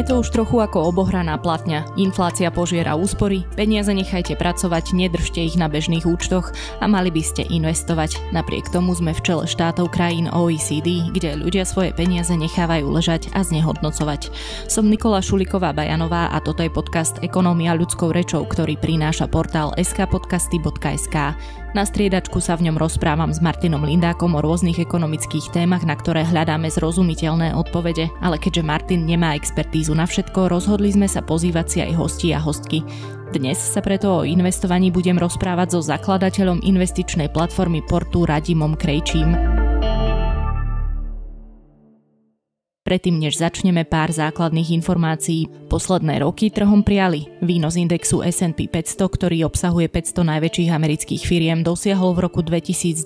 Znie to už trochu ako obohraná platňa. Inflácia požiera úspory, peniaze nechajte pracovať, nedržte ich na bežných účtoch a mali by ste investovať. Napriek tomu sme v čele štátov krajín OECD, kde ľudia svoje peniaze nechávajú ležať a znehodnocovať. Som Nikola Šuliková Bajanová a toto je podcast Ekonomia ľudskou rečou, ktorý prináša portál skpodcasty.sk. Na striedačku sa v ňom rozprávam s Martinom Lindákom o rôznych ekonomických témach, na ktoré hľadáme zrozumiteľné odpovede, ale keďže Martin nemá expertízu analýzu na všetko, rozhodli sme sa pozývať si aj hosti a hostky. Dnes sa preto o investovaní budem rozprávať so zakladateľom investičnej platformy Portu Radimom Krejčím. Predtým, než začneme pár základných informácií, posledné roky trhom prijali. Výnos indexu S&P 500, ktorý obsahuje 500 najväčších amerických firiem, dosiahol v roku 2019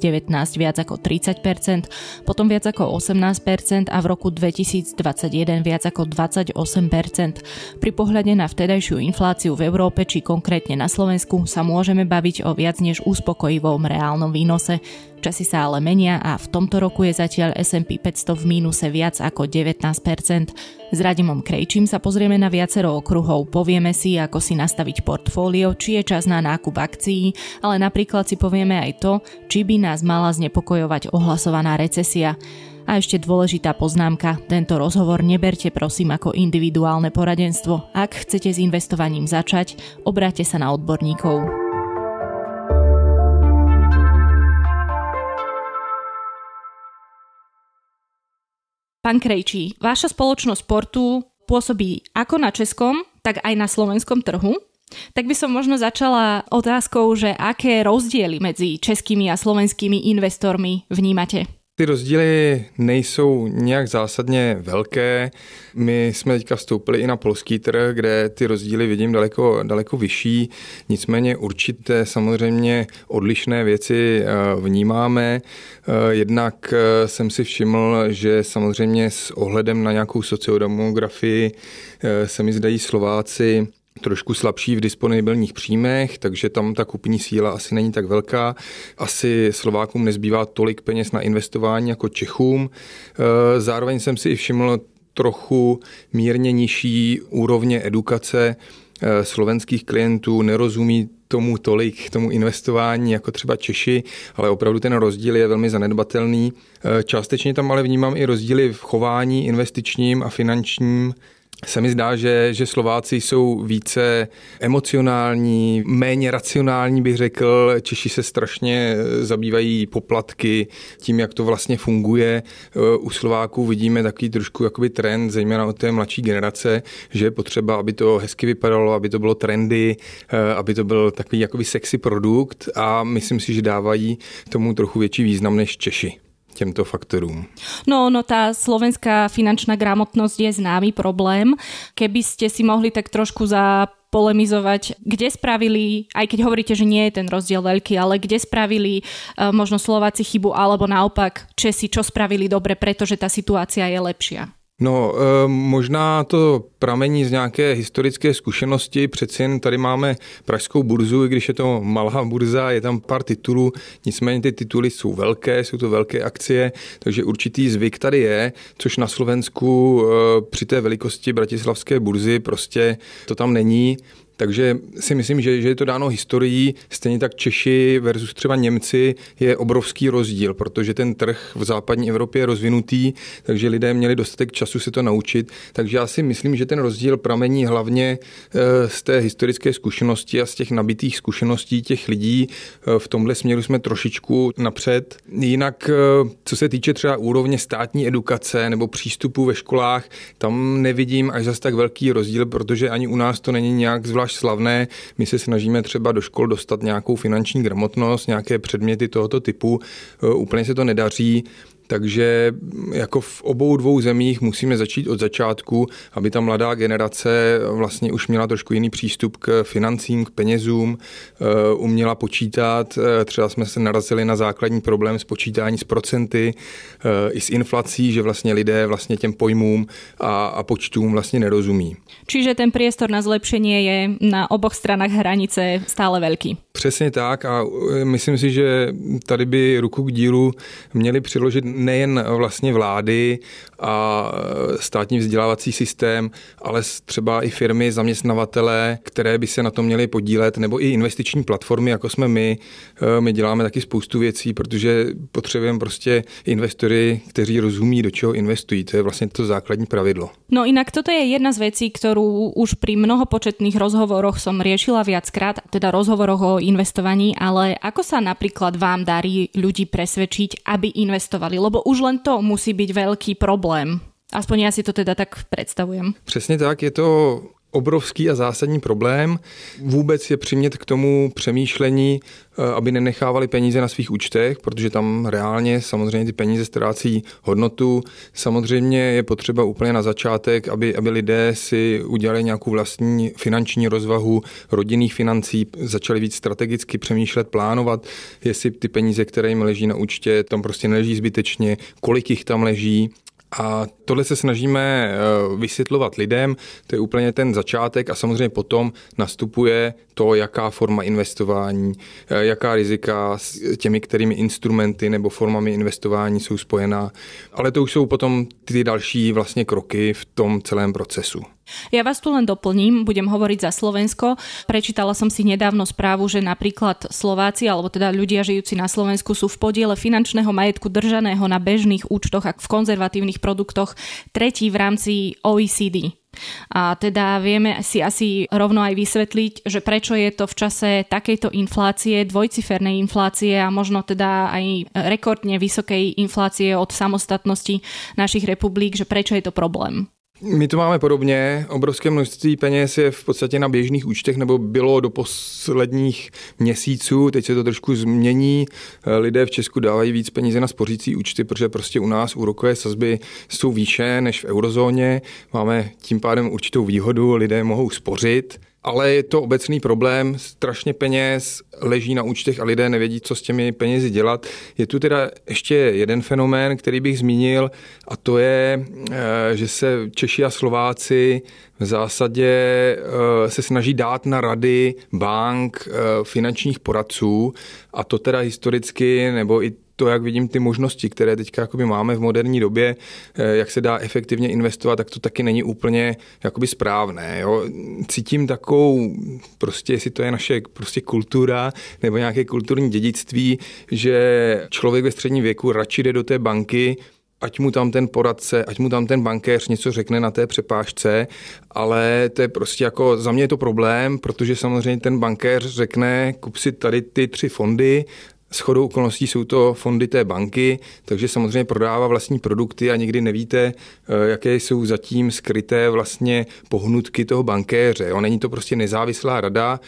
viac ako 30%, potom viac ako 18% a v roku 2021 viac ako 28%. Pri pohľade na vtedajšiu infláciu v Európe či konkrétne na Slovensku sa môžeme baviť o viac než uspokojivom reálnom výnose časy sa ale menia a v tomto roku je zatiaľ S&P 500 v mínuse viac ako 19%. S Radimom Krejčím sa pozrieme na viacero okruhov, povieme si, ako si nastaviť portfólio, či je čas na nákup akcií, ale napríklad si povieme aj to, či by nás mala znepokojovať ohlasovaná recesia. A ešte dôležitá poznámka, tento rozhovor neberte prosím ako individuálne poradenstvo. Ak chcete s investovaním začať, obráte sa na odborníkov. Pán Krejčí, vaša spoločnosť Portu pôsobí ako na českom, tak aj na slovenskom trhu. Tak by som možno začala otázkou, že aké rozdiely medzi českými a slovenskými investormi vnímate? Ty rozdíly nejsou nějak zásadně velké. My jsme teďka vstoupili i na polský trh, kde ty rozdíly vidím daleko, daleko vyšší. Nicméně určité samozřejmě odlišné věci eh, vnímáme. Eh, jednak eh, jsem si všiml, že samozřejmě s ohledem na nějakou sociodemografii se mi zdají Slováci trošku slabší v disponibilních příjmech, takže tam ta kupní síla asi není tak velká. Asi Slovákům nezbývá tolik peněz na investování jako Čechům. E, zároveň jsem si i všiml trochu mírně nižší úrovně edukace e, slovenských klientů, nerozumí tomu tolik, tomu investování jako třeba Češi, ale opravdu ten rozdíl je velmi zanedbatelný. E, částečně tam ale vnímám i rozdíly v chování investičním a finančním se mi zdá, že, že Slováci jsou více emocionální, méně racionální bych řekl. Češi se strašně eh, zabývají poplatky, tím, jak to vlastně funguje. Eh, u Slováků vidíme takový trošku jakoby trend, zejména od té mladší generace, že je potřeba, aby to hezky vypadalo, aby to bylo trendy, eh, aby to byl takový jakoby sexy produkt a myslím si, že dávají tomu trochu větší význam než Češi těmto faktorům? No, no ta slovenská finančná gramotnost je známý problém. Keby ste si mohli tak trošku za polemizovať, kde spravili, aj keď hovoríte, že nie je ten rozdiel veľký, ale kde spravili e, možno Slováci chybu, alebo naopak Česi, čo spravili dobre, pretože ta situácia je lepšia? No, eh, možná to pramení z nějaké historické zkušenosti. Přeci jen tady máme pražskou burzu, i když je to malá burza, je tam pár titulů, nicméně ty tituly jsou velké, jsou to velké akcie, takže určitý zvyk tady je, což na Slovensku eh, při té velikosti bratislavské burzy prostě to tam není. Takže si myslím, že, že je to dáno historií. Stejně tak Češi versus třeba Němci je obrovský rozdíl, protože ten trh v západní Evropě je rozvinutý, takže lidé měli dostatek času se to naučit. Takže já si myslím, že ten rozdíl pramení hlavně eh, z té historické zkušenosti a z těch nabitých zkušeností těch lidí. Eh, v tomhle směru jsme trošičku napřed. Jinak, eh, co se týče třeba úrovně státní edukace nebo přístupu ve školách, tam nevidím až zas tak velký rozdíl, protože ani u nás to není nějak zvlášť obzvlášť slavné. My se snažíme třeba do škol dostat nějakou finanční gramotnost, nějaké předměty tohoto typu. E, úplně se to nedaří. Takže jako v obou dvou zemích musíme začít od začátku, aby ta mladá generace vlastně už měla trošku jiný přístup k financím, k penězům, eh, uměla počítat. Eh, třeba jsme se narazili na základní problém s počítání s procenty eh, i s inflací, že vlastně lidé vlastně těm pojmům a, a počtům vlastně nerozumí. Čiže ten priestor na zlepšení je na obou stranách hranice stále velký. Přesně tak a uh, myslím si, že tady by ruku k dílu měly přiložit nejen vlastně vlády a uh, státní vzdělávací systém, ale třeba i firmy, zaměstnavatele, které by se na to měly podílet, nebo i investiční platformy, jako jsme my. Uh, my děláme taky spoustu věcí, protože potřebujeme prostě investory, kteří rozumí, do čeho investují. To je vlastně to základní pravidlo. No jinak toto je jedna z věcí, kterou už při mnohopočetných rozhovoroch som řešila viackrát, teda rozhovoroch o investovaní, ale ako sa napríklad vám darí ľudí presvedčiť, aby investovali? Lebo už len to musí byť veľký problém. Aspoň já si to teda tak představujem. Přesně tak, je to obrovský a zásadní problém. Vůbec je přimět k tomu přemýšlení, eh, aby nenechávali peníze na svých účtech, protože tam reálně samozřejmě ty peníze ztrácí hodnotu. Samozřejmě je potřeba úplně na začátek, aby, aby lidé si udělali nějakou vlastní finanční rozvahu rodinných financí, začali víc strategicky přemýšlet, plánovat, jestli ty peníze, které jim leží na účtě, tam prostě neleží zbytečně, kolik jich tam leží. A tohle se snažíme eh, vysvětlovat lidem, to je úplně ten začátek a samozřejmě potom nastupuje to, jaká forma investování, eh, jaká rizika s těmi, kterými instrumenty nebo formami investování jsou spojená. Ale to už jsou potom ty další vlastně kroky v tom celém procesu. Ja vás tu len doplním, budem hovoriť za Slovensko. Prečítala som si nedávno správu, že napríklad Slováci, alebo teda ľudia žijúci na Slovensku sú v podiele finančného majetku držaného na bežných účtoch a v konzervatívnych produktoch tretí v rámci OECD. A teda vieme si asi rovno aj vysvetliť, že prečo je to v čase takejto inflácie, dvojcifernej inflácie a možno teda aj rekordne vysokej inflácie od samostatnosti našich republik, že prečo je to problém. My to máme podobně. Obrovské množství peněz je v podstatě na běžných účtech nebo bylo do posledních měsíců. Teď se to trošku změní. Lidé v Česku dávají víc peníze na spořící účty, protože prostě u nás úrokové sazby jsou výše než v eurozóně. Máme tím pádem určitou výhodu, lidé mohou spořit ale je to obecný problém, strašně peněz leží na účtech a lidé nevědí, co s těmi penězi dělat. Je tu teda ještě jeden fenomén, který bych zmínil a to je, eh, že se Češi a Slováci v zásadě eh, se snaží dát na rady bank eh, finančních poradců a to teda historicky nebo i to, jak vidím ty možnosti, které teď máme v moderní době, eh, jak se dá efektivně investovat, tak to taky není úplně jakoby správné. Jo? Cítím takovou, prostě jestli to je naše prostě kultura nebo nějaké kulturní dědictví, že člověk ve středním věku radši jde do té banky, ať mu tam ten poradce, ať mu tam ten bankéř něco řekne na té přepážce, ale to je prostě jako, za mě je to problém, protože samozřejmě ten bankéř řekne, kup si tady ty tři fondy chodou okolností jsou to fondy té banky, takže samozřejmě prodává vlastní produkty a nikdy nevíte, eh, jaké jsou zatím skryté vlastně pohnutky toho bankéře. Jo. Není to prostě nezávislá rada,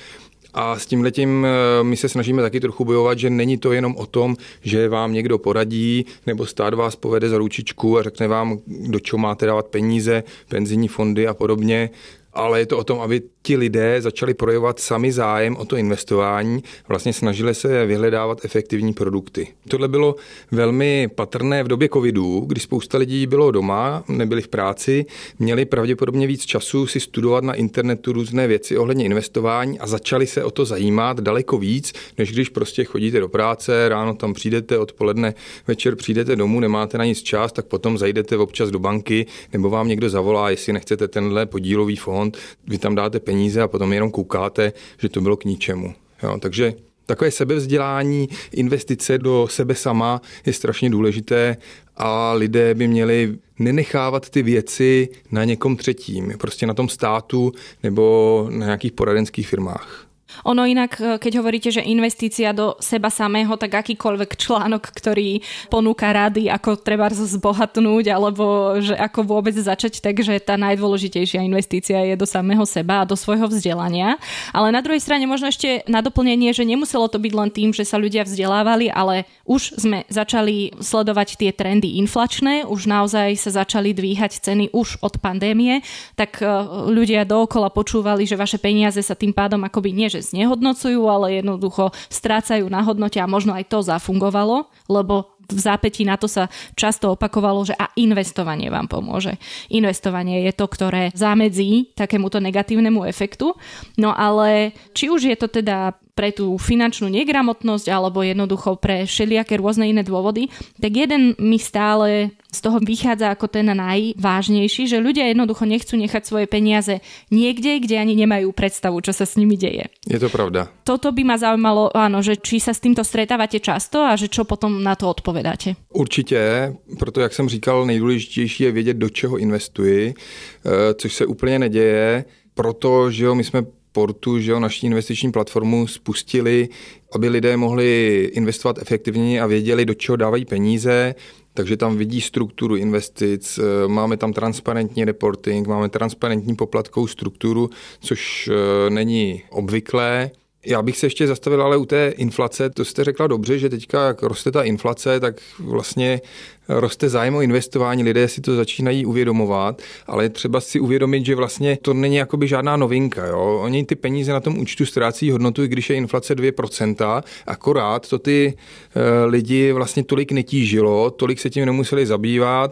a s tím letím eh, my se snažíme taky trochu bojovat, že není to jenom o tom, že vám někdo poradí nebo stát vás povede za ručičku a řekne vám, do čeho máte dávat peníze, penzijní fondy a podobně, ale je to o tom, aby ti lidé začali projevovat sami zájem o to investování, vlastně snažili se vyhledávat efektivní produkty. Tohle bylo velmi patrné v době covidu, kdy spousta lidí bylo doma, nebyli v práci, měli pravděpodobně víc času si studovat na internetu různé věci ohledně investování a začali se o to zajímat daleko víc, než když prostě chodíte do práce, ráno tam přijdete, odpoledne, večer přijdete domů, nemáte na nic čas, tak potom zajdete občas do banky nebo vám někdo zavolá, jestli nechcete tenhle podílový fond, vy tam dáte peníze peníze a potom jenom koukáte, že to bylo k ničemu. Jo, takže takové sebevzdělání, investice do sebe sama je strašně důležité a lidé by měli nenechávat ty věci na někom třetím, prostě na tom státu nebo na nějakých poradenských firmách. Ono inak, e, keď hovoríte, že investícia do seba samého, tak akýkoľvek článok, ktorý ponúka rady, ako treba zbohatnúť, alebo že ako vôbec začať, takže tá najdôležitejšia investícia je do samého seba a do svojho vzdelania. Ale na druhej strane možno ešte na doplnenie, že nemuselo to byť len tým, že sa ľudia vzdelávali, ale už sme začali sledovať tie trendy inflačné, už naozaj sa začali dvíhať ceny už od pandémie, tak e, ľudia dookola počúvali, že vaše peniaze sa tým pádom akoby nie, že znehodnocujú, ale jednoducho strácajú na hodnote a možno aj to zafungovalo, lebo v zápetí na to sa často opakovalo, že a investovanie vám pomôže. Investovanie je to, ktoré zamedzí takémuto negatívnemu efektu. No ale či už je to teda pre tú finančnú negramotnosť alebo jednoducho pre všelijaké rôzne iné dôvody, tak jeden mi stále z toho vychádza ako ten najvážnejší, že ľudia jednoducho nechcú nechať svoje peniaze niekde, kde ani nemajú predstavu, čo sa s nimi deje. Je to pravda. Toto by ma zaujímalo, áno, že či sa s týmto stretávate často a že čo potom na to odpovedáte. Určite. proto jak som říkal, nejdůležitější je vědět, do čeho investuji, eh, což se úplně neděje protože my jsme sportu, že jo, naší investiční platformu spustili, aby lidé mohli investovat efektivně a věděli, do čeho dávají peníze, takže tam vidí strukturu investic, eh, máme tam transparentní reporting, máme transparentní poplatkovou strukturu, což eh, není obvyklé. Já bych se ještě zastavil ale u té inflace. To jste řekla dobře, že teďka, jak roste ta inflace, tak vlastně roste zájem o investování, lidé si to začínají uvědomovat, ale je třeba si uvědomit, že vlastně to není jakoby žádná novinka. Jo? Oni ty peníze na tom účtu ztrácí hodnotu, i když je inflace 2%, akorát to ty eh, lidi vlastně tolik netížilo, tolik se tím nemuseli zabývat,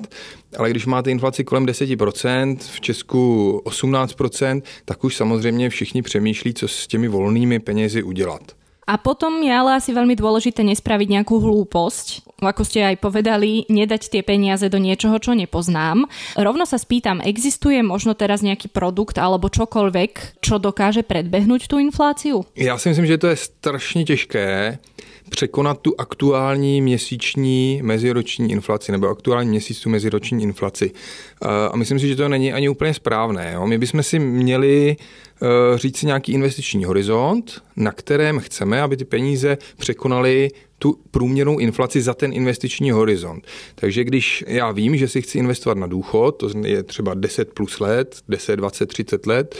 ale když máte inflaci kolem 10%, v Česku 18%, tak už samozřejmě všichni přemýšlí, co s těmi volnými penězi udělat. A potom je ale asi veľmi dôležité nespraviť nejakú hlúposť, ako ste aj povedali, nedať tie peniaze do niečoho, čo nepoznám. Rovno sa spýtam, existuje možno teraz nejaký produkt alebo čokoľvek, čo dokáže predbehnúť tú infláciu? Já si myslím, že to je strašně těžké překonat tu aktuální měsíční meziroční inflaci nebo aktuální měsíc tu meziroční inflaci. Eh, a myslím si, že to není ani úplně správné. Jo? My bychom si měli eh, říct si nějaký investiční horizont, na kterém chceme, aby ty peníze překonaly tu průměrnou inflaci za ten investiční horizont. Takže když já vím, že si chci investovat na důchod, to je třeba 10 plus let, 10, 20, 30 let,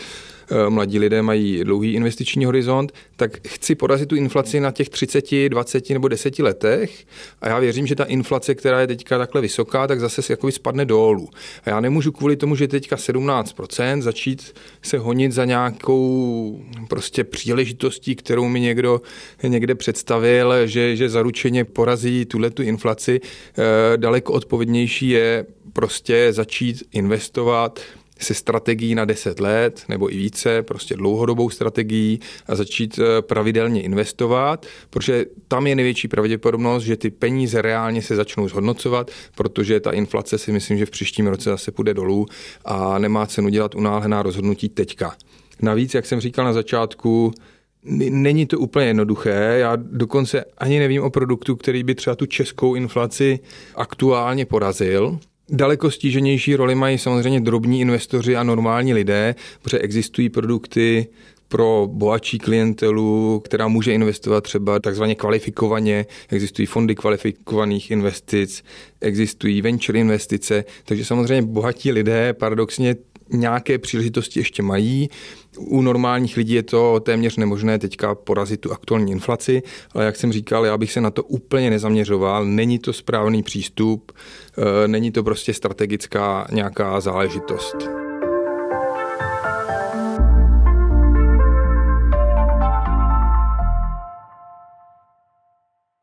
Eh, mladí lidé mají dlouhý investiční horizont, tak chci porazit tu inflaci na těch 30, 20 nebo 10 letech a já věřím, že ta inflace, která je teďka takhle vysoká, tak zase jakoby spadne dolů. A já nemůžu kvůli tomu, že teďka 17% začít se honit za nějakou prostě příležitostí, kterou mi někdo někde představil, že, že zaručeně porazí tuhle tu inflaci. Eh, daleko odpovědnější je prostě začít investovat se strategií na 10 let nebo i více, prostě dlouhodobou strategií a začít eh, pravidelně investovat, protože tam je největší pravděpodobnost, že ty peníze reálně se začnou zhodnocovat, protože ta inflace si myslím, že v příštím roce zase půjde dolů a nemá cenu dělat unáhlená rozhodnutí teďka. Navíc, jak jsem říkal na začátku, není to úplně jednoduché. Já dokonce ani nevím o produktu, který by třeba tu českou inflaci aktuálně porazil. Daleko stíženější roli mají samozřejmě drobní investoři a normální lidé, protože existují produkty, pro bohatší klientelu, která může investovat třeba takzvaně kvalifikovaně. Existují fondy kvalifikovaných investic, existují venture investice, takže samozřejmě bohatí lidé paradoxně nějaké příležitosti ještě mají. U normálních lidí je to téměř nemožné teďka porazit tu aktuální inflaci, ale jak jsem říkal, já bych se na to úplně nezaměřoval. Není to správný přístup, eh, není to prostě strategická nějaká záležitost.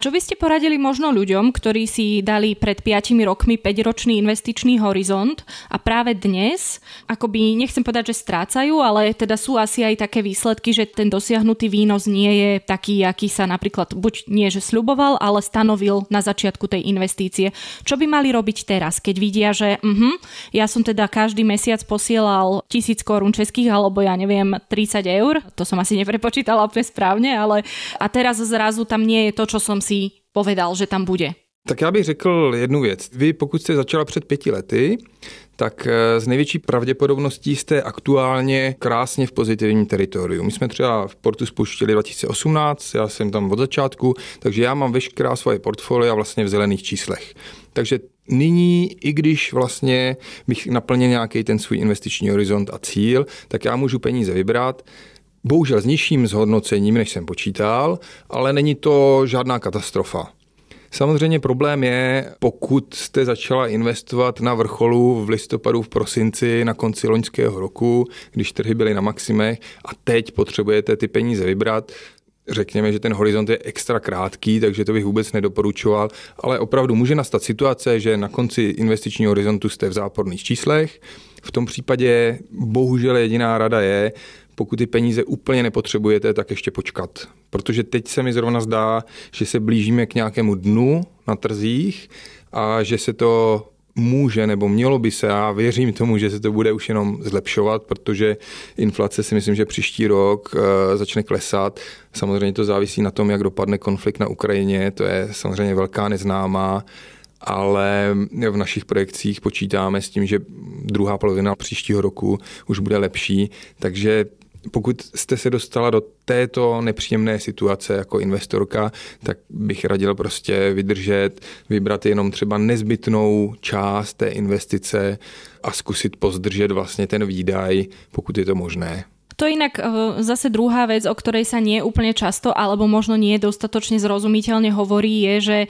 Čo by ste poradili možno ľuďom, ktorí si dali pred 5 rokmi 5-ročný investičný horizont a práve dnes, akoby nechcem povedať, že strácajú, ale teda sú asi aj také výsledky, že ten dosiahnutý výnos nie je taký, aký sa napríklad buď nie, že sľuboval, ale stanovil na začiatku tej investície. Čo by mali robiť teraz, keď vidia, že uh-huh, ja som teda každý mesiac posielal 1000 korún českých alebo ja neviem 30 eur, to som asi neprepočítala úplne správne, ale a teraz zrazu tam nie je to, čo som si financí povedal, že tam bude? Tak já bych řekl jednu věc. Vy, pokud jste začala před pěti lety, tak s eh, největší pravděpodobností jste aktuálně krásně v pozitivním teritoriu. My jsme třeba v Portu spuštili 2018, já jsem tam od začátku, takže já mám veškerá svoje portfolia vlastně v zelených číslech. Takže nyní, i když vlastně bych naplnil nějaký ten svůj investiční horizont a cíl, tak já můžu peníze vybrat, Bohužel s nižším zhodnocením, než jsem počítal, ale není to žádná katastrofa. Samozřejmě problém je, pokud jste začala investovat na vrcholu v listopadu, v prosinci, na konci loňského roku, když trhy byly na maximech a teď potřebujete ty peníze vybrat, řekněme, že ten horizont je extra krátký, takže to bych vůbec nedoporučoval, ale opravdu může nastat situace, že na konci investičního horizontu jste v záporných číslech. V tom případě bohužel jediná rada je, pokud ty peníze úplně nepotřebujete, tak ještě počkat. Protože teď se mi zrovna zdá, že se blížíme k nějakému dnu na trzích a že se to může nebo mělo by se, a věřím tomu, že se to bude už jenom zlepšovat, protože inflace si myslím, že příští rok eh, začne klesat. Samozřejmě to závisí na tom, jak dopadne konflikt na Ukrajině, to je samozřejmě velká neznámá ale v našich projekcích počítáme s tím, že druhá polovina příštího roku už bude lepší, takže pokud jste se dostala do této nepříjemné situace jako investorka, tak bych radil prostě vydržet, vybrat jenom třeba nezbytnou část té investice a zkusit pozdržet vlastně ten výdaj, pokud je to možné. To je inak e, zase druhá vec, o ktorej sa nie úplne často alebo možno nie dostatočne zrozumiteľne hovorí, je, že e,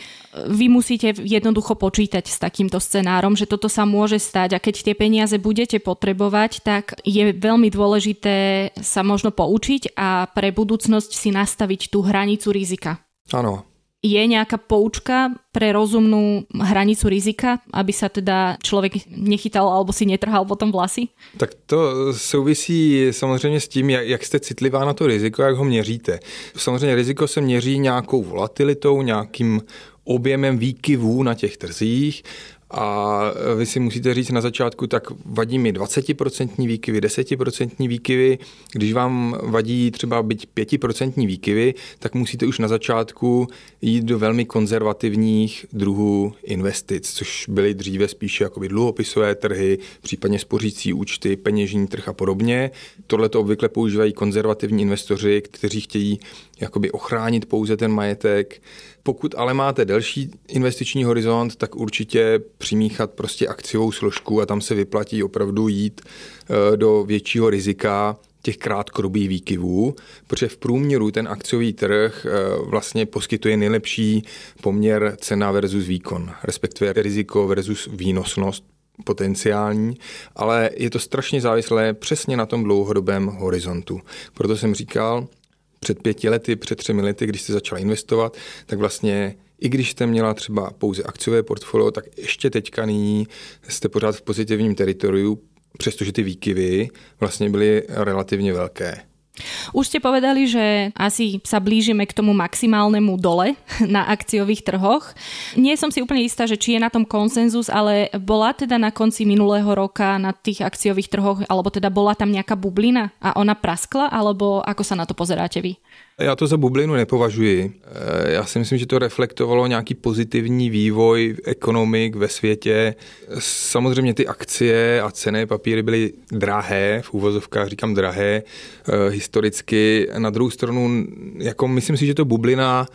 vy musíte jednoducho počítať s takýmto scenárom, že toto sa môže stať a keď tie peniaze budete potrebovať, tak je veľmi dôležité sa možno poučiť a pre budúcnosť si nastaviť tú hranicu rizika. Ano, je nejaká poučka pre rozumnú hranicu rizika, aby sa teda človek nechytal alebo si netrhal potom vlasy? Tak to souvisí samozřejmě s tím, jak, jak jste citlivá na to riziko, jak ho měříte. Samozřejmě riziko se měří nějakou volatilitou, nějakým objemem výkyvů na těch trzích a eh, vy si musíte říct na začátku, tak vadí mi 20% výkyvy, 10% výkyvy. Když vám vadí třeba byť 5% výkyvy, tak musíte už na začátku jít do velmi konzervativních druhů investic, což byly dříve spíše jakoby dluhopisové trhy, případně spořící účty, peněžní trh a podobně. Tohle to obvykle používají konzervativní investoři, kteří chtějí jakoby ochránit pouze ten majetek, pokud ale máte delší investiční horizont, tak určitě přimíchat prostě akciovou složku a tam se vyplatí opravdu jít eh, do většího rizika těch krátkodobých výkyvů, protože v průměru ten akciový trh eh, vlastně poskytuje nejlepší poměr cena versus výkon, respektive riziko versus výnosnost potenciální, ale je to strašně závislé přesně na tom dlouhodobém horizontu. Proto jsem říkal, před pěti lety, před třemi lety, když jste začala investovat, tak vlastně i když jste měla třeba pouze akciové portfolio, tak ještě teďka nyní jste pořád v pozitivním teritoriu, přestože ty výkyvy vlastně byly relativně velké. Už ste povedali, že asi sa blížime k tomu maximálnemu dole na akciových trhoch. Nie som si úplne istá, že či je na tom konsenzus, ale bola teda na konci minulého roka na tých akciových trhoch, alebo teda bola tam nejaká bublina a ona praskla, alebo ako sa na to pozeráte vy? Já to za bublinu nepovažuji. Eh, já si myslím, že to reflektovalo nějaký pozitivní vývoj ekonomik ve světě. Samozřejmě ty akcie a ceny papíry byly drahé, v úvozovkách říkám drahé, eh, historicky. Na druhou stranu, jako myslím si, že to bublina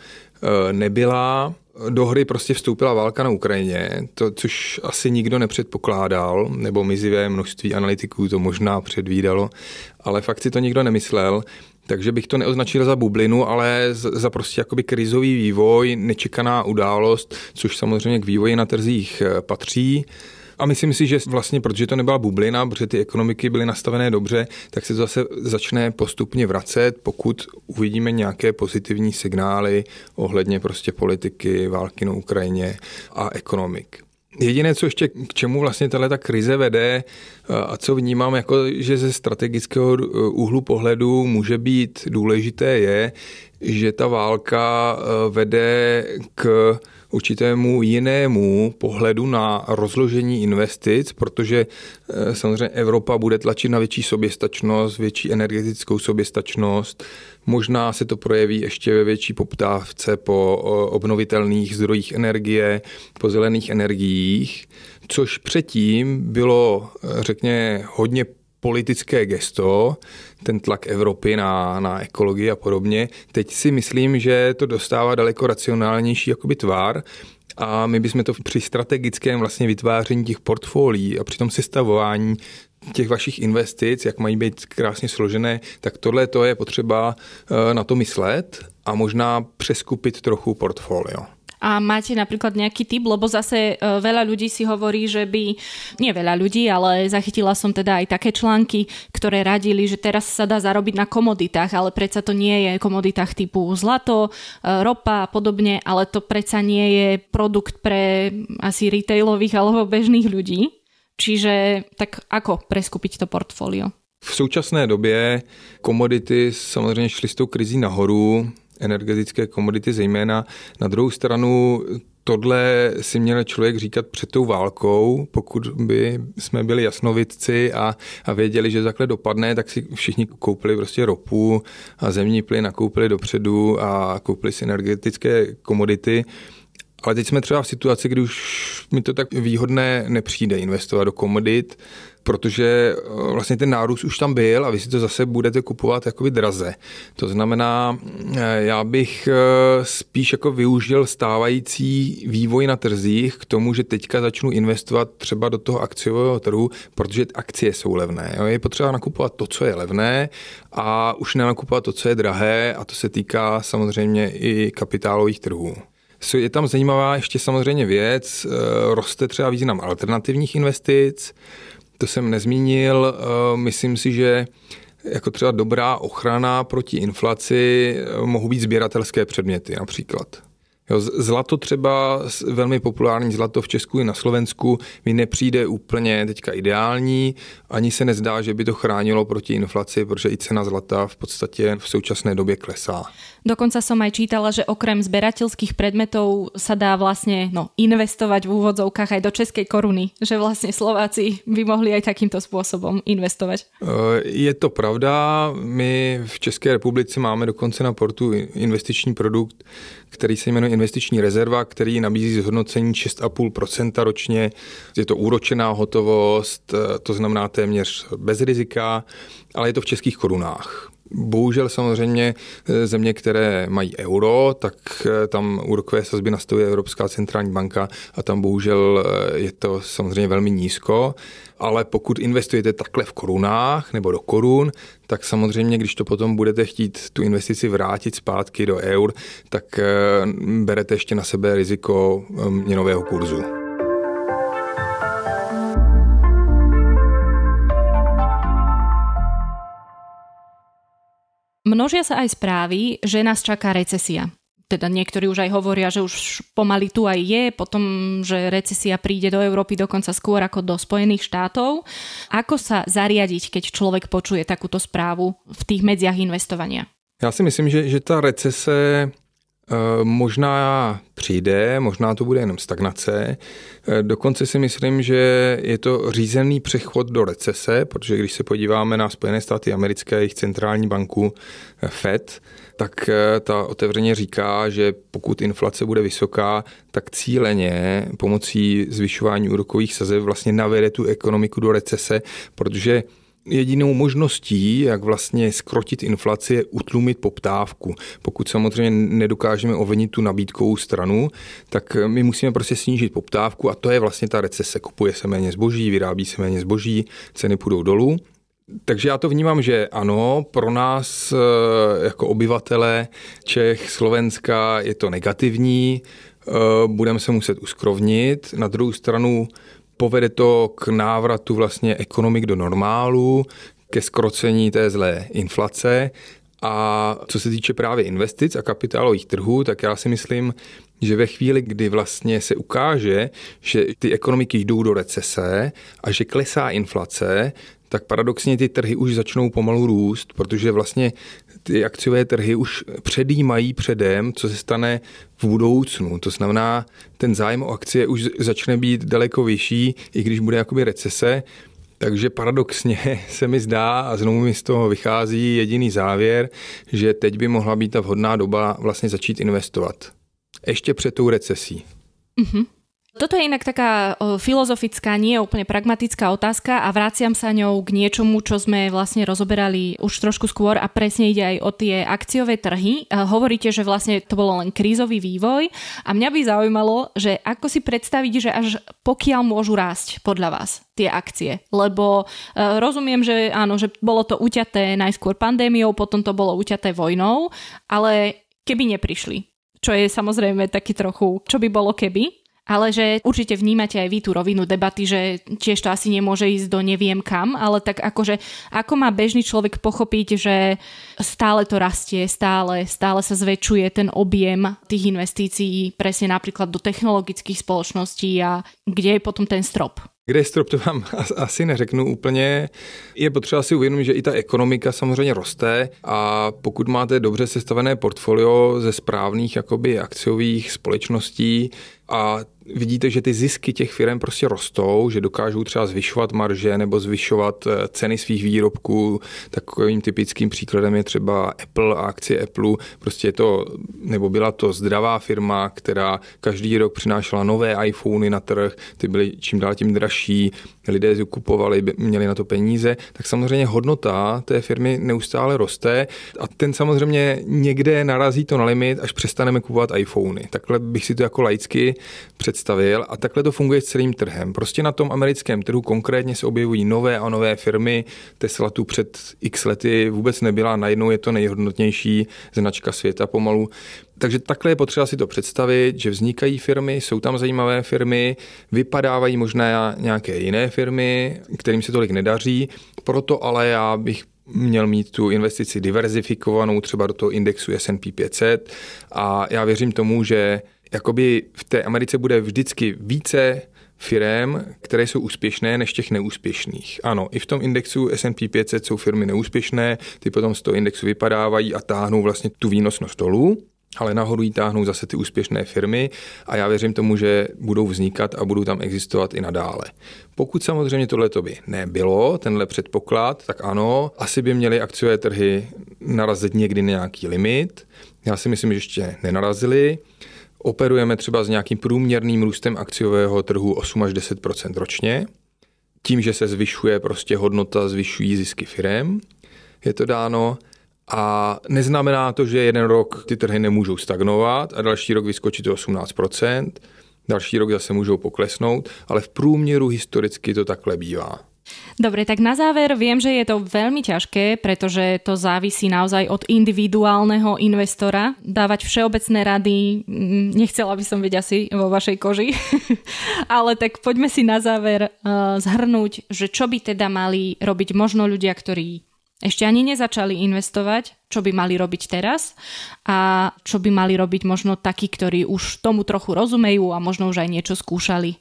eh, nebyla. Do hry prostě vstoupila válka na Ukrajině, to, což asi nikdo nepředpokládal, nebo mizivé množství analytiků to možná předvídalo, ale fakt si to nikdo nemyslel. Takže bych to neoznačil za bublinu, ale za prostě jakoby krizový vývoj, nečekaná událost, což samozřejmě k vývoji na trzích eh, patří. A myslím si, že vlastně, protože to nebyla bublina, protože ty ekonomiky byly nastavené dobře, tak se to zase začne postupně vracet, pokud uvidíme nějaké pozitivní signály ohledně prostě politiky, války na Ukrajině a ekonomik. Jediné, co ještě k čemu vlastně tahle ta krize vede a co vnímám, jako, že ze strategického eh, úhlu pohledu může být důležité, je, že ta válka eh, vede k určitému jinému pohledu na rozložení investic, protože eh, samozřejmě Evropa bude tlačit na větší soběstačnost, větší energetickou soběstačnost. Možná se to projeví ještě ve větší poptávce po obnovitelných zdrojích energie, po zelených energiích, což předtím bylo, eh, řekně, hodně politické gesto, ten tlak Evropy na, na ekologii a podobně. Teď si myslím, že to dostává daleko racionálnější jakoby tvár a my bychom to při strategickém vlastně vytváření těch portfolií a při tom sestavování těch vašich investic, jak mají být krásně složené, tak tohle to je potřeba eh, na to myslet a možná přeskupit trochu portfolio. A máte napríklad nejaký typ, lebo zase e, veľa ľudí si hovorí, že by, nie veľa ľudí, ale zachytila som teda aj také články, ktoré radili, že teraz sa dá zarobiť na komoditách, ale predsa to nie je komoditách typu zlato, e, ropa a podobne, ale to predsa nie je produkt pre asi retailových alebo bežných ľudí. Čiže tak ako preskupit to portfolio? V současné době komodity samozřejmě šly s tou krizí nahoru, energetické komodity zejména. Na druhou stranu tohle si měl člověk říkat před tou válkou, pokud by jsme byli jasnovidci a, a věděli, že takhle dopadne, tak si všichni koupili prostě ropu a zemní plyn nakoupili dopředu a koupili si energetické komodity. Ale teď jsme třeba v situaci, kdy už mi to tak výhodné nepřijde investovat do komodit, protože eh, vlastně ten nárůst už tam byl a vy si to zase budete kupovat jakoby draze. To znamená, eh, já bych eh, spíš jako využil stávající vývoj na trzích k tomu, že teďka začnu investovat třeba do toho akciového trhu, protože akcie jsou levné. Je potřeba nakupovat to, co je levné a už nenakupovat to, co je drahé a to se týká samozřejmě i kapitálových trhů. Je tam zajímavá ještě samozřejmě věc, roste třeba význam alternativních investic, to jsem nezmínil. Eh, myslím si, že jako třeba dobrá ochrana proti inflaci eh, mohou být sběratelské předměty například. Jo, zlato třeba, velmi populární zlato v Česku i na Slovensku, mi nepřijde úplně teďka ideální, ani se nezdá, že by to chránilo proti inflaci, protože i cena zlata v podstatě v současné době klesá. Dokonce jsem aj čítala, že okrem zberatelských predmetov se dá vlastně no, investovat v úvodzovkách aj do české koruny, že vlastně Slováci by mohli aj takýmto způsobem investovat. Eh, je to pravda, my v České republice máme dokonce na portu investiční produkt, který se jmenuje Investiční rezerva, který nabízí zhodnocení 6,5 ročně. Je to úročená hotovost, eh, to znamená téměř bez rizika, ale je to v českých korunách. Bohužel samozřejmě eh, země, které mají euro, tak eh, tam úrokové sazby nastavuje Evropská centrální banka a tam bohužel eh, je to samozřejmě velmi nízko, ale pokud investujete takhle v korunách nebo do korun, tak samozřejmě, když to potom budete chtít tu investici vrátit zpátky do eur, tak berete ještě na sebe riziko měnového kurzu. Množia sa aj správy, že nás čaká recesia. Teda niektorí už aj hovoria, že už pomaly tu aj je, potom, že recesia príde do Európy dokonca skôr ako do Spojených štátov. Ako sa zariadiť, keď človek počuje takúto správu v tých medziach investovania? Já si myslím, že, že ta recese eh, možná přijde, možná to bude jenom stagnace. E, dokonce si myslím, že je to řízený přechod do recese, protože když se podíváme na Spojené státy americké, jejich centrální banku e, FED, tak e, ta otevřeně říká, že pokud inflace bude vysoká, tak cíleně pomocí zvyšování úrokových sazeb vlastně navede tu ekonomiku do recese, protože Jedinou možností, jak vlastně skrotit inflaci, je utlumit poptávku. Pokud samozřejmě nedokážeme ovenit tu nabídkovou stranu, tak my musíme prostě snížit poptávku a to je vlastně ta recese. Kupuje se méně zboží, vyrábí se méně zboží, ceny půjdou dolů. Takže já to vnímám, že ano, pro nás eh, jako obyvatele Čech, Slovenska je to negativní, eh, budeme se muset uskrovnit. Na druhou stranu Povede to k návratu vlastně ekonomik do normálu, ke skrocení té zlé inflace a co se týče právě investic a kapitálových trhů, tak já si myslím, že ve chvíli, kdy vlastně se ukáže, že ty ekonomiky jdou do recese a že klesá inflace, tak paradoxně ty trhy už začnou pomalu růst, protože vlastně ty akciové trhy už předjímají předem, co se stane v budoucnu. To znamená, ten zájem o akcie už začne být daleko vyšší, i když bude jakoby recese, takže paradoxně se mi zdá, a znovu mi z toho vychází jediný závěr, že teď by mohla být ta vhodná doba vlastně začít investovat. Ještě před tou recesí. Mm-hmm. Toto je inak taká filozofická, nie úplne pragmatická otázka a vraciam sa ňou k niečomu, čo sme vlastne rozoberali už trošku skôr a presne ide aj o tie akciové trhy. Hovoríte, že vlastne to bolo len krízový vývoj a mňa by zaujímalo, že ako si predstaviť, že až pokiaľ môžu rásť podľa vás tie akcie, lebo e, rozumiem, že áno, že bolo to uťaté najskôr pandémiou, potom to bolo uťaté vojnou, ale keby neprišli, čo je samozrejme taký trochu, čo by bolo keby, ale že určite vnímate aj vy tú rovinu debaty, že tiež to asi nemôže ísť do neviem kam, ale tak akože ako má bežný človek pochopiť, že stále to rastie, stále, stále sa zväčšuje ten objem tých investícií presne napríklad do technologických spoločností a kde je potom ten strop? Kde je strop, to vám asi neřeknu úplně. Je potřeba si uvědomit, že i ta ekonomika samozřejmě roste a pokud máte dobře sestavené portfolio ze správných jakoby akciových společností a vidíte, že ty zisky těch firm prostě rostou, že dokážou třeba zvyšovat marže nebo zvyšovat eh, ceny svých výrobků. Takovým typickým příkladem je třeba Apple a akci Apple. Prostě je to, nebo byla to zdravá firma, která každý rok přinášela nové iPhony na trh, ty byly čím dál tím dražší, lidé je kupovali, měli na to peníze, tak samozřejmě hodnota té firmy neustále roste a ten samozřejmě někde narazí to na limit, až přestaneme kupovat iPhony. Takhle bych si to jako laicky představil představil a takhle to funguje s celým trhem. Prostě na tom americkém trhu konkrétně se objevují nové a nové firmy. Tesla tu před x lety vůbec nebyla, najednou je to nejhodnotnější značka světa pomalu. Takže takhle je potřeba si to představit, že vznikají firmy, jsou tam zajímavé firmy, vypadávají možná nějaké jiné firmy, kterým se tolik nedaří, proto ale já bych měl mít tu investici diverzifikovanou třeba do toho indexu S&P 500 a já věřím tomu, že jakoby v té Americe bude vždycky více firm, které jsou úspěšné, než těch neúspěšných. Ano, i v tom indexu S&P 500 jsou firmy neúspěšné, ty potom z toho indexu vypadávají a táhnou vlastně tu výnosnost dolů, ale nahoru ji táhnou zase ty úspěšné firmy a já věřím tomu, že budou vznikat a budou tam existovat i nadále. Pokud samozřejmě tohle by nebylo, tenhle předpoklad, tak ano, asi by měly akciové trhy narazit někdy na nějaký limit. Já si myslím, že ještě nenarazili operujeme třeba s nějakým průměrným růstem akciového trhu 8 až 10 ročně, tím, že se zvyšuje prostě hodnota, zvyšují zisky firem, je to dáno. A neznamená to, že jeden rok ty trhy nemůžou stagnovat a další rok vyskočit o 18 další rok zase můžou poklesnout, ale v průměru historicky to takhle bývá. Dobre, tak na záver viem, že je to veľmi ťažké, pretože to závisí naozaj od individuálneho investora. Dávať všeobecné rady, mm, nechcela by som byť asi vo vašej koži, ale tak poďme si na záver eh, zhrnúť, že čo by teda mali robiť možno ľudia, ktorí ešte ani nezačali investovať, čo by mali robiť teraz a čo by mali robiť možno takí, ktorí už tomu trochu rozumejú a možno už aj niečo skúšali.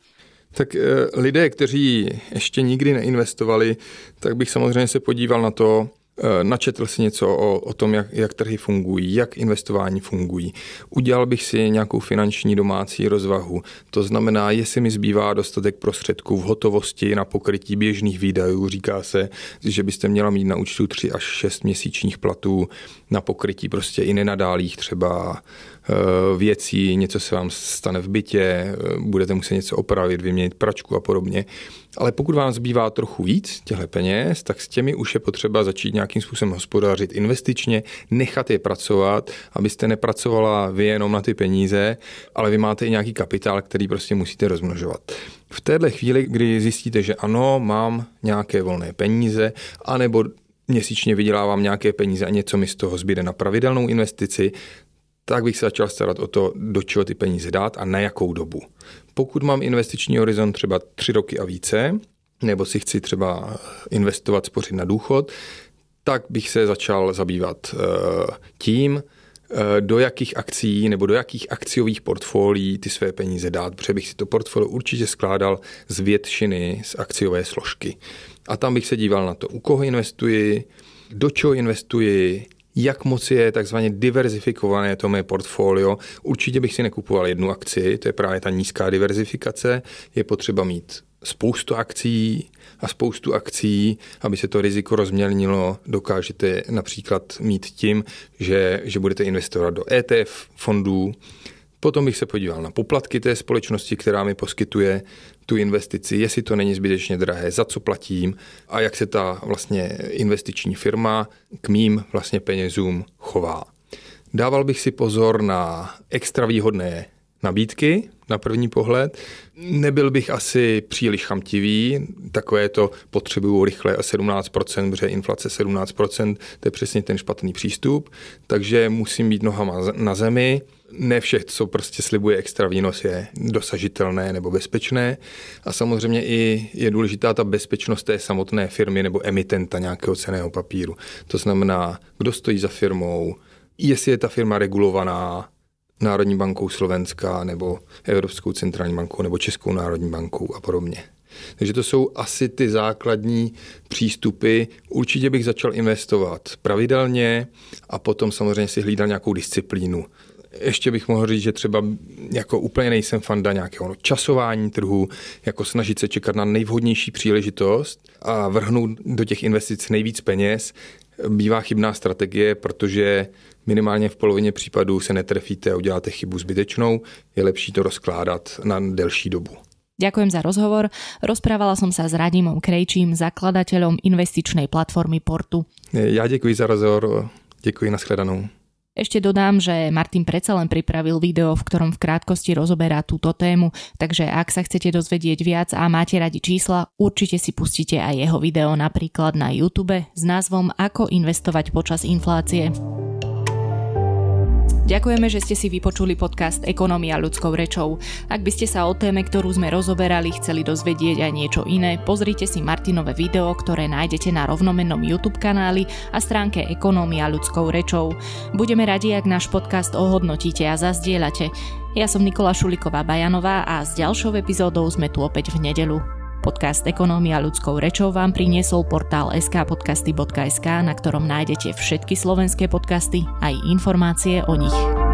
Tak eh, lidé, kteří ještě nikdy neinvestovali, tak bych samozřejmě se podíval na to, eh, načetl si něco o, o tom, jak, jak trhy fungují, jak investování fungují. Udělal bych si nějakou finanční domácí rozvahu. To znamená, jestli mi zbývá dostatek prostředků v hotovosti na pokrytí běžných výdajů. Říká se, že byste měla mít na účtu 3 až 6 měsíčních platů na pokrytí prostě i nenadálých třeba Eh, věcí, něco se vám stane v bytě, eh, budete muset něco opravit, vyměnit pračku a podobně. Ale pokud vám zbývá trochu víc těchto peněz, tak s těmi už je potřeba začít nějakým způsobem hospodařit investičně, nechat je pracovat, abyste nepracovala vy jenom na ty peníze, ale vy máte i nějaký kapitál, který prostě musíte rozmnožovat. V téhle chvíli, kdy zjistíte, že ano, mám nějaké volné peníze, anebo měsíčně vydělávám nějaké peníze a něco mi z toho zbyde na pravidelnou investici, tak bych se začal starat o to, do čeho ty peníze dát a na jakou dobu. Pokud mám investiční horizont třeba tři roky a více, nebo si chci třeba investovat, spořit na důchod, tak bych se začal zabývat eh, tím, eh, do jakých akcí nebo do jakých akciových portfolií ty své peníze dát, protože bych si to portfolio určitě skládal z většiny z akciové složky. A tam bych se díval na to, u koho investuji, do čeho investuji, jak moc je takzvaně diverzifikované to mé portfolio. Určitě bych si nekupoval jednu akci, to je právě ta nízká diverzifikace. Je potřeba mít spoustu akcí a spoustu akcí, aby se to riziko rozmělnilo, dokážete například mít tím, že, že budete investovat do ETF fondů, Potom bych se podíval na poplatky té společnosti, která mi poskytuje tu investici, jestli to není zbytečně drahé, za co platím a jak se ta vlastně investiční firma k mým vlastně penězům chová. Dával bych si pozor na extra výhodné nabídky na první pohled. Nebyl bych asi příliš chamtivý, takové to potřebuju rychle a 17%, protože inflace 17%, to je přesně ten špatný přístup, takže musím být nohama na zemi, ne vše, co prostě slibuje extra výnos, je dosažitelné nebo bezpečné. A samozřejmě i je důležitá ta bezpečnost té samotné firmy nebo emitenta nějakého ceného papíru. To znamená, kdo stojí za firmou, jestli je ta firma regulovaná, Národní bankou Slovenska nebo Evropskou centrální bankou nebo Českou národní bankou a podobně. Takže to jsou asi ty základní přístupy. Určitě bych začal investovat pravidelně a potom samozřejmě si hlídal nějakou disciplínu. Ještě bych mohl říct, že třeba jako úplně nejsem fanda nějakého časování trhu, jako snažit se čekat na nejvhodnější příležitost a vrhnout do těch investic nejvíc peněz, bývá chybná strategie, protože Minimálně v polovině případů se netrefíte a uděláte chybu zbytečnou. Je lepší to rozkládat na delší dobu. Ďakujem za rozhovor. Rozprávala som sa s Radimom Krejčím, zakladateľom investičnej platformy Portu. Ja děkuji za rozhovor. Děkuji, shledanou. Ešte dodám, že Martin predsa len pripravil video, v ktorom v krátkosti rozoberá túto tému, takže ak sa chcete dozvedieť viac a máte radi čísla, určite si pustite aj jeho video napríklad na YouTube s názvom Ako investovať počas inflácie. Ďakujeme, že ste si vypočuli podcast Ekonomia ľudskou rečou. Ak by ste sa o téme, ktorú sme rozoberali, chceli dozvedieť aj niečo iné, pozrite si Martinové video, ktoré nájdete na rovnomennom YouTube kanáli a stránke Ekonomia ľudskou rečou. Budeme radi, ak náš podcast ohodnotíte a zazdieľate. Ja som Nikola Šuliková-Bajanová a s ďalšou epizódou sme tu opäť v nedelu. Podcast Ekonomia ľudskou rečou vám priniesol portál skpodcasty.sk, na ktorom nájdete všetky slovenské podcasty a aj informácie o nich.